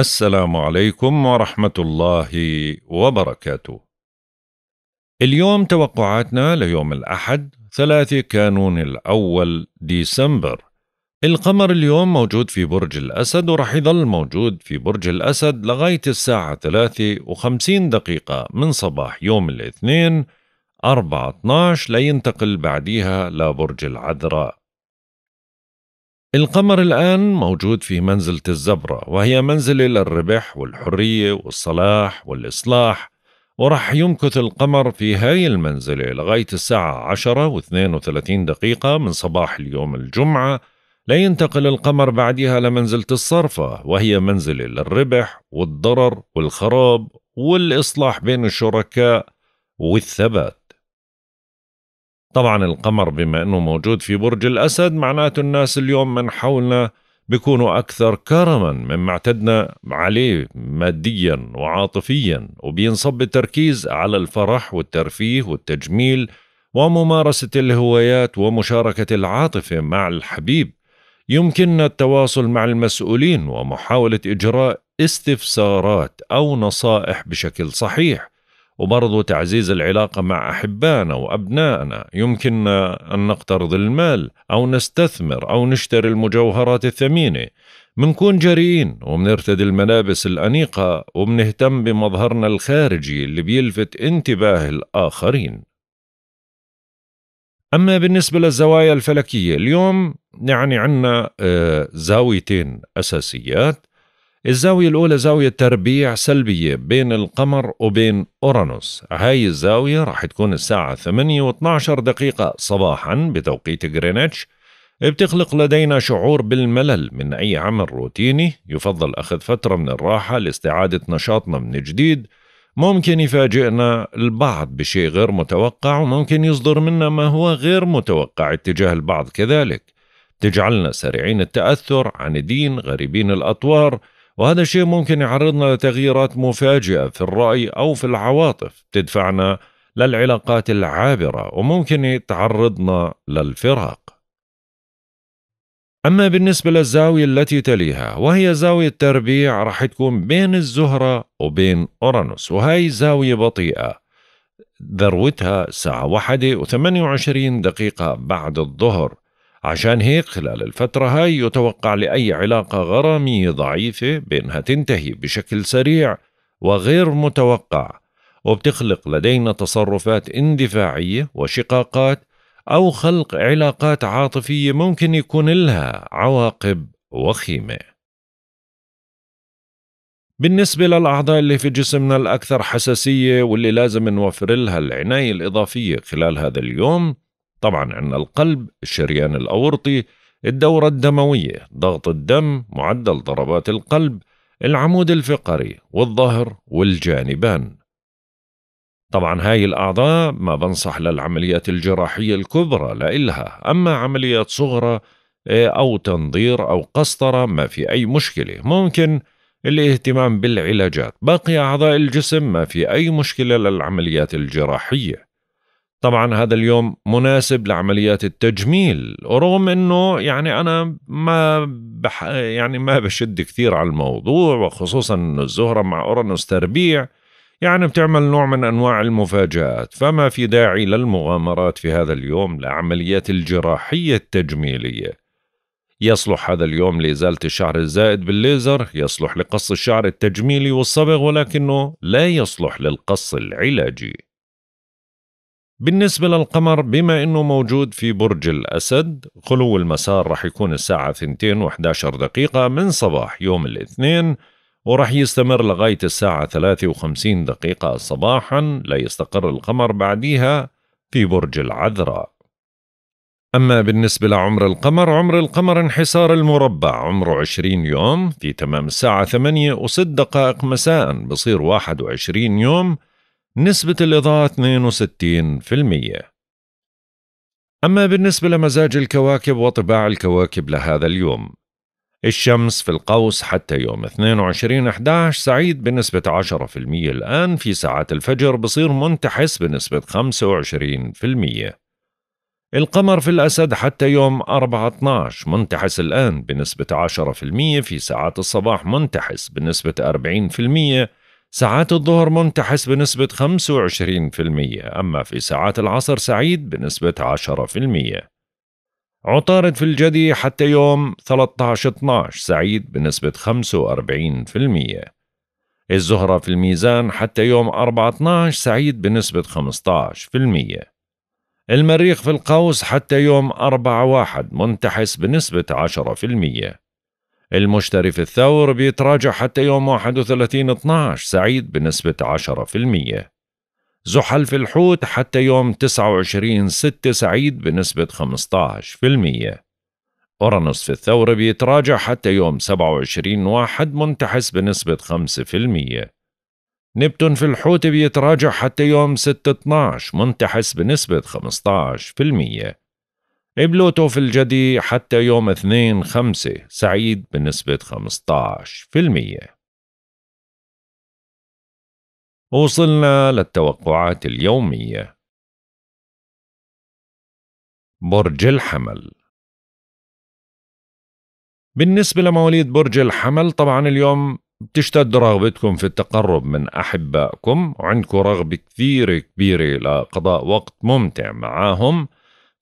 السلام عليكم ورحمة الله وبركاته. اليوم توقعاتنا ليوم الأحد 3 كانون الأول ديسمبر. القمر اليوم موجود في برج الأسد ورح يظل موجود في برج الأسد لغاية الساعة ثلاثة وخمسين دقيقة من صباح يوم الاثنين 4 12 لينتقل بعديها لبرج العذراء. القمر الآن موجود في منزلة الزبرة وهي منزلة للربح والحرية والصلاح والإصلاح ورح يمكث القمر في هاي المنزلة لغاية الساعة 10 و32 دقيقة من صباح اليوم الجمعة لينتقل القمر بعدها لمنزلة الصرفة وهي منزلة للربح والضرر والخراب والإصلاح بين الشركاء والثبات طبعا القمر بما انه موجود في برج الاسد معناته الناس اليوم من حولنا بيكونوا اكثر كرما مما اعتدنا عليه ماديا وعاطفيا وبينصب التركيز على الفرح والترفيه والتجميل وممارسه الهوايات ومشاركه العاطفه مع الحبيب يمكننا التواصل مع المسؤولين ومحاوله اجراء استفسارات او نصائح بشكل صحيح وبرضو تعزيز العلاقة مع أحبائنا وأبنائنا يمكننا أن نقترض المال أو نستثمر أو نشتري المجوهرات الثمينة منكون جريئين ومنرتدي الملابس الأنيقة ومنهتم بمظهرنا الخارجي اللي بيلفت انتباه الآخرين أما بالنسبة للزوايا الفلكية اليوم يعني عنا آه، زاويتين أساسيات الزاوية الأولى زاوية تربيع سلبية بين القمر وبين أورانوس هاي الزاوية راح تكون الساعة 8 و 12 دقيقة صباحا بتوقيت غرينتش بتخلق لدينا شعور بالملل من أي عمل روتيني يفضل أخذ فترة من الراحة لاستعادة نشاطنا من جديد ممكن يفاجئنا البعض بشيء غير متوقع وممكن يصدر منا ما هو غير متوقع اتجاه البعض كذلك تجعلنا سريعين التأثر عن دين غريبين الأطوار وهذا الشيء ممكن يعرضنا لتغييرات مفاجئة في الرأي أو في العواطف تدفعنا للعلاقات العابرة وممكن يتعرضنا للفراق أما بالنسبة للزاوية التي تليها وهي زاوية تربيع راح تكون بين الزهرة وبين أورانوس وهي زاوية بطيئة ذروتها ساعة واحدة وثمانية وعشرين دقيقة بعد الظهر عشان هيك خلال الفترة هاي يتوقع لأي علاقة غرامية ضعيفة بأنها تنتهي بشكل سريع وغير متوقع وبتخلق لدينا تصرفات اندفاعية وشقاقات أو خلق علاقات عاطفية ممكن يكون لها عواقب وخيمة بالنسبة للأعضاء اللي في جسمنا الأكثر حساسية واللي لازم نوفر لها العناية الإضافية خلال هذا اليوم طبعا عندنا القلب الشريان الأورطي الدورة الدموية ضغط الدم معدل ضربات القلب العمود الفقري والظهر والجانبان طبعا هاي الأعضاء ما بنصح للعمليات الجراحية الكبرى لإلها أما عمليات صغرى إيه، أو تنظير أو قسطرة ما في أي مشكلة ممكن الاهتمام بالعلاجات باقي أعضاء الجسم ما في أي مشكلة للعمليات الجراحية طبعا هذا اليوم مناسب لعمليات التجميل ورغم انه يعني انا ما بح يعني ما بشد كثير على الموضوع وخصوصا انه الزهره مع اورانوس تربيع يعني بتعمل نوع من انواع المفاجات فما في داعي للمغامرات في هذا اليوم لعمليات الجراحيه التجميليه يصلح هذا اليوم لازاله الشعر الزائد بالليزر يصلح لقص الشعر التجميلي والصبغ ولكنه لا يصلح للقص العلاجي بالنسبة للقمر بما انه موجود في برج الاسد خلو المسار رح يكون الساعة 2 و11 دقيقة من صباح يوم الاثنين ورح يستمر لغاية الساعة 53 دقيقة صباحا ليستقر القمر بعديها في برج العذراء أما بالنسبة لعمر القمر عمر القمر انحسار المربع عمره 20 يوم في تمام الساعة 8 و6 دقائق مساء بصير 21 يوم نسبة الإضاءة 62% أما بالنسبة لمزاج الكواكب وطباع الكواكب لهذا اليوم الشمس في القوس حتى يوم 22/11 سعيد بنسبة 10% الآن في ساعات الفجر بصير منتحس بنسبة 25% القمر في الأسد حتى يوم 4/12 منتحس الآن بنسبة 10% في ساعات الصباح منتحس بنسبة 40% ساعات الظهر منتحس بنسبة 25% أما في ساعات العصر سعيد بنسبة 10% عطارد في الجدي حتى يوم 13-12 سعيد بنسبة 45% الزهرة في الميزان حتى يوم 14 سعيد بنسبة 15% المريخ في القوس حتى يوم 4-1 منتحس بنسبة 10% المشتري في الثور بيتراجع حتى يوم 31 12 سعيد بنسبة 10% زحل في الحوت حتى يوم 29 6 سعيد بنسبة 15% أورانوس في الثور بيتراجع حتى يوم 27 واحد منتحس بنسبة 5% نبتون في الحوت بيتراجع حتى يوم 6 12 منتحس بنسبة 15% بلوتو في الجدي حتى يوم 2 5 سعيد بنسبة 15% وصلنا للتوقعات اليومية برج الحمل بالنسبة لمواليد برج الحمل طبعا اليوم بتشتد رغبتكم في التقرب من أحبائكم وعندكم رغبة كثير كبيرة لقضاء وقت ممتع معاهم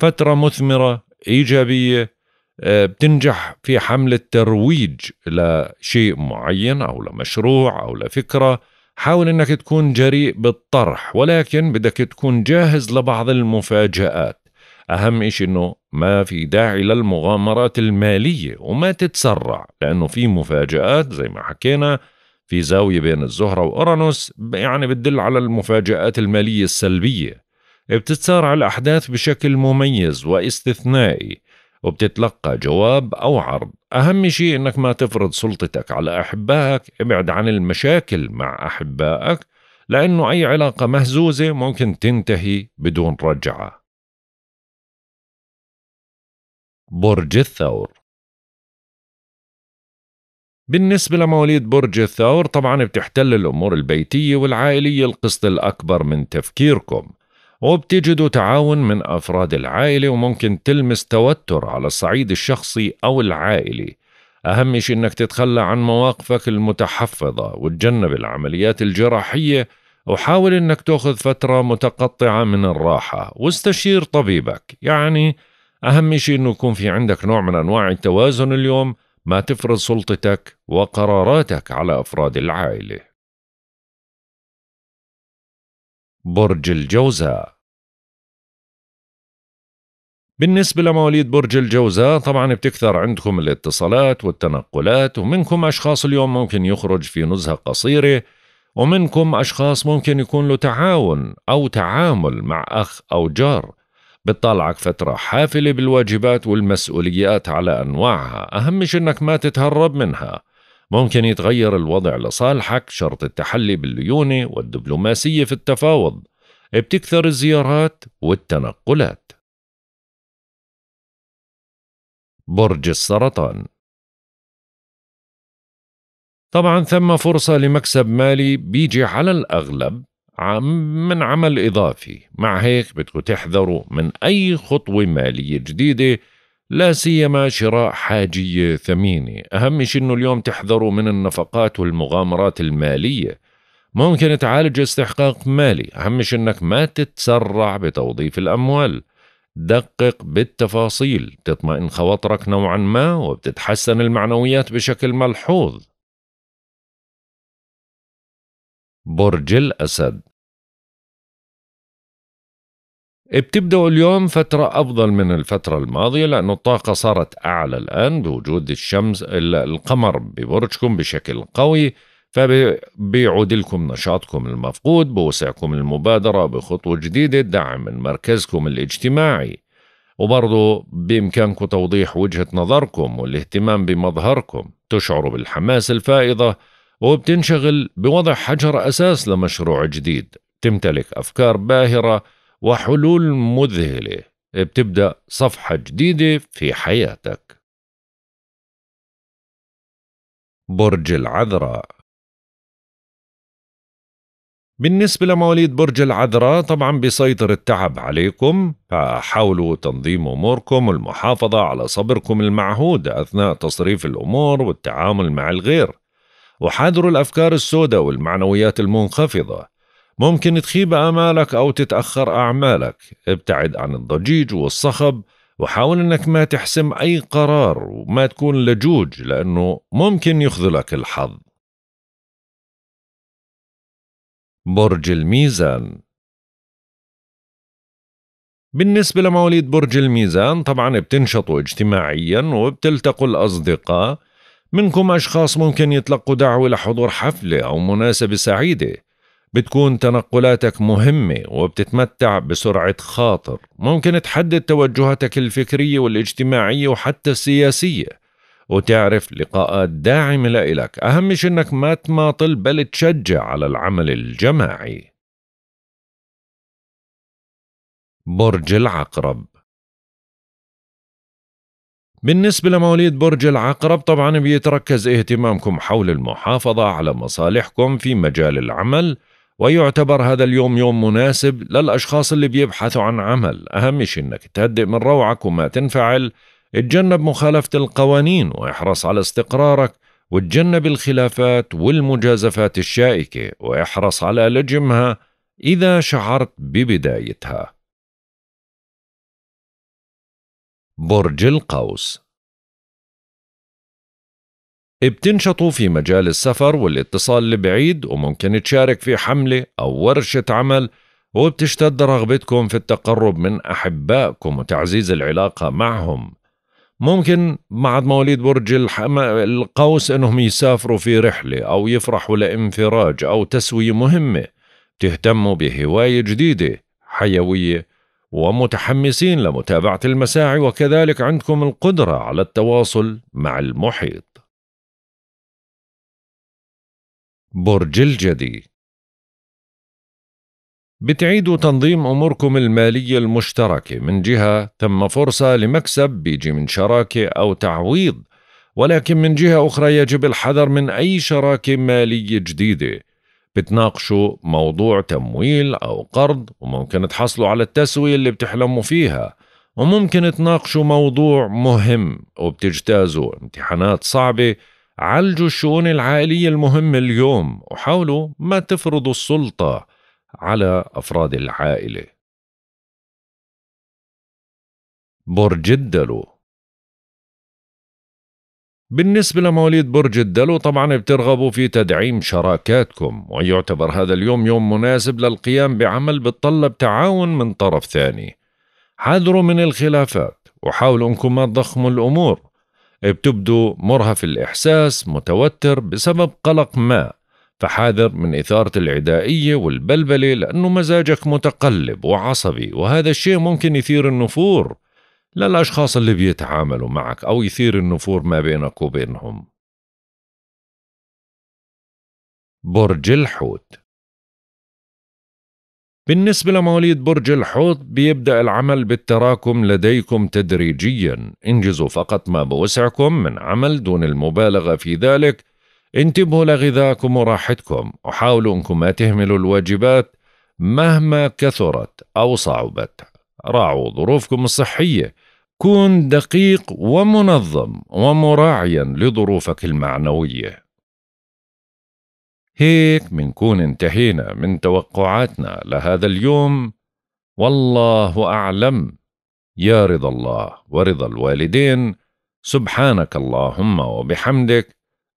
فتره مثمره ايجابيه آه، بتنجح في حمله ترويج لشيء معين او لمشروع او لفكره حاول انك تكون جريء بالطرح ولكن بدك تكون جاهز لبعض المفاجات اهم شيء انه ما في داعي للمغامرات الماليه وما تتسرع لانه في مفاجات زي ما حكينا في زاويه بين الزهره واورانوس يعني بتدل على المفاجات الماليه السلبيه بتتسارع الأحداث بشكل مميز واستثنائي وبتتلقى جواب أو عرض أهم شيء أنك ما تفرض سلطتك على أحبائك ابعد عن المشاكل مع أحبائك لأنه أي علاقة مهزوزة ممكن تنتهي بدون رجعة برج الثور بالنسبة لمواليد برج الثور طبعا بتحتل الأمور البيتية والعائلية القسط الأكبر من تفكيركم وبتجدوا تعاون من أفراد العائلة وممكن تلمس توتر على الصعيد الشخصي أو العائلي أهم شيء أنك تتخلى عن مواقفك المتحفظة وتجنب العمليات الجراحية وحاول أنك تأخذ فترة متقطعة من الراحة واستشير طبيبك يعني أهم شيء أنه يكون في عندك نوع من أنواع التوازن اليوم ما تفرض سلطتك وقراراتك على أفراد العائلة برج الجوزاء بالنسبة لمواليد برج الجوزاء طبعا بتكثر عندكم الاتصالات والتنقلات ومنكم أشخاص اليوم ممكن يخرج في نزهة قصيرة ومنكم أشخاص ممكن يكون له تعاون أو تعامل مع أخ أو جار بتطلعك فترة حافلة بالواجبات والمسؤوليات على أنواعها أهم شيء أنك ما تتهرب منها ممكن يتغير الوضع لصالحك شرط التحلي بالليونة والدبلوماسية في التفاوض بتكثر الزيارات والتنقلات برج السرطان طبعا ثم فرصة لمكسب مالي بيجي على الأغلب من عمل إضافي مع هيك بدكم تحذروا من أي خطوة مالية جديدة لا سيما شراء حاجية ثمينة أهم شيء أنه اليوم تحذروا من النفقات والمغامرات المالية ممكن تعالج استحقاق مالي أهم شيء أنك ما تتسرع بتوظيف الأموال دقق بالتفاصيل تطمئن خواطرك نوعا ما وبتتحسن المعنويات بشكل ملحوظ برج الأسد بتبدأ اليوم فترة أفضل من الفترة الماضية لأن الطاقة صارت أعلى الآن بوجود الشمس القمر ببرجكم بشكل قوي فبيعود لكم نشاطكم المفقود بوسعكم المبادرة بخطوة جديدة دعم من مركزكم الاجتماعي وبرضه بإمكانكم توضيح وجهة نظركم والاهتمام بمظهركم تشعروا بالحماس الفائضة وبتنشغل بوضع حجر أساس لمشروع جديد تمتلك أفكار باهرة وحلول مذهلة بتبدأ صفحة جديدة في حياتك برج العذراء بالنسبة لمواليد برج العذراء طبعا بيسيطر التعب عليكم فحاولوا تنظيم أموركم والمحافظة على صبركم المعهود أثناء تصريف الأمور والتعامل مع الغير وحاذروا الأفكار السوداء والمعنويات المنخفضة ممكن تخيب آمالك أو تتأخر أعمالك ابتعد عن الضجيج والصخب وحاول أنك ما تحسم أي قرار وما تكون لجوج لأنه ممكن يخذلك الحظ برج الميزان بالنسبة لمواليد برج الميزان طبعا بتنشطوا اجتماعيا وبتلتقوا الأصدقاء منكم أشخاص ممكن يتلقوا دعوة لحضور حفلة أو مناسبة سعيدة بتكون تنقلاتك مهمة وبتتمتع بسرعة خاطر ممكن تحدد توجهاتك الفكرية والاجتماعية وحتى السياسية وتعرف لقاءات داعمة لإلك أهم شيء أنك ما تماطل بل تشجع على العمل الجماعي برج العقرب بالنسبة لمواليد برج العقرب طبعا بيتركز اهتمامكم حول المحافظة على مصالحكم في مجال العمل ويعتبر هذا اليوم يوم مناسب للأشخاص اللي بيبحثوا عن عمل أهم شيء أنك تهدئ من روعك وما تنفعل اتجنب مخالفة القوانين واحرص على استقرارك وتجنب الخلافات والمجازفات الشائكة واحرص على لجمها إذا شعرت ببدايتها برج القوس بتنشطوا في مجال السفر والاتصال البعيد وممكن تشارك في حملة أو ورشة عمل وبتشتد رغبتكم في التقرب من أحبائكم وتعزيز العلاقة معهم ممكن بعد مواليد برج القوس انهم يسافروا في رحله او يفرحوا لانفراج او تسويه مهمه تهتموا بهوايه جديده حيويه ومتحمسين لمتابعه المساعي وكذلك عندكم القدره على التواصل مع المحيط برج الجدي بتعيدوا تنظيم أموركم المالية المشتركة من جهة تم فرصة لمكسب بيجي من شراكة أو تعويض ولكن من جهة أخرى يجب الحذر من أي شراكة مالية جديدة بتناقشوا موضوع تمويل أو قرض وممكن تحصلوا على التسوية اللي بتحلموا فيها وممكن تناقشوا موضوع مهم وبتجتازوا امتحانات صعبة عالجوا الشؤون العائلية المهمة اليوم وحاولوا ما تفرضوا السلطة على أفراد العائلة برج الدلو بالنسبة لمواليد برج الدلو طبعا بترغبوا في تدعيم شراكاتكم ويعتبر هذا اليوم يوم مناسب للقيام بعمل بتطلب تعاون من طرف ثاني حذروا من الخلافات وحاولوا انكم ما تضخموا الامور بتبدو مرهف الاحساس متوتر بسبب قلق ما فحاذر من إثارة العدائية والبلبلة لأنه مزاجك متقلب وعصبي وهذا الشيء ممكن يثير النفور للأشخاص اللي بيتعاملوا معك أو يثير النفور ما بينك وبينهم برج الحوت بالنسبة لمواليد برج الحوت بيبدأ العمل بالتراكم لديكم تدريجيا انجزوا فقط ما بوسعكم من عمل دون المبالغة في ذلك انتبهوا لغذائكم وراحتكم وحاولوا انكم ما تهملوا الواجبات مهما كثرت او صعبت راعوا ظروفكم الصحيه كن دقيق ومنظم ومراعيا لظروفك المعنويه هيك منكون انتهينا من توقعاتنا لهذا اليوم والله اعلم يا رضا الله ورضا الوالدين سبحانك اللهم وبحمدك